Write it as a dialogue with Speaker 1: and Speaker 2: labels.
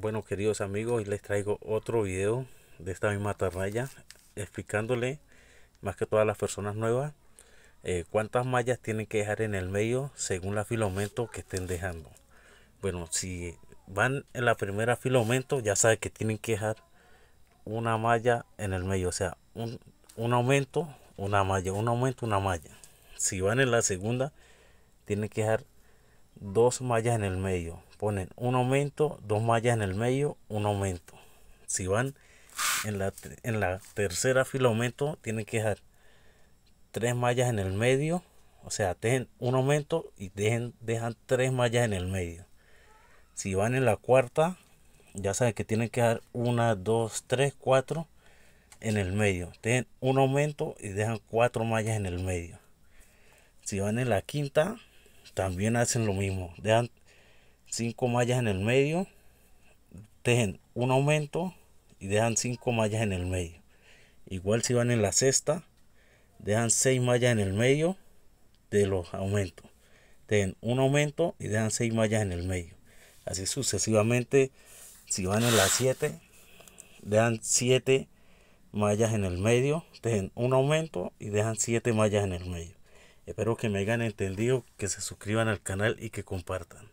Speaker 1: Bueno queridos amigos, les traigo otro video de esta misma atarraya explicándole más que todas las personas nuevas eh, cuántas mallas tienen que dejar en el medio según la filamento que estén dejando. Bueno, si van en la primera filamento ya sabe que tienen que dejar una malla en el medio, o sea, un, un aumento, una malla, un aumento, una malla. Si van en la segunda, tienen que dejar dos mallas en el medio. Ponen un aumento, dos mallas en el medio, un aumento. Si van en la, en la tercera fila aumento, tienen que dejar tres mallas en el medio. O sea, dejen un aumento y dejen, dejan tres mallas en el medio. Si van en la cuarta, ya saben que tienen que dar una, dos, tres, cuatro en el medio. Dejen un aumento y dejan cuatro mallas en el medio. Si van en la quinta, también hacen lo mismo. Dejan 5 mallas en el medio, tejen un aumento y dejan 5 mallas en el medio. Igual si van en la sexta, dejan 6 mallas en el medio de los aumentos. tejen un aumento y dejan 6 mallas en el medio. Así sucesivamente, si van en la 7, dejan 7 mallas en el medio, tejen un aumento y dejan 7 mallas en el medio. Espero que me hayan entendido, que se suscriban al canal y que compartan.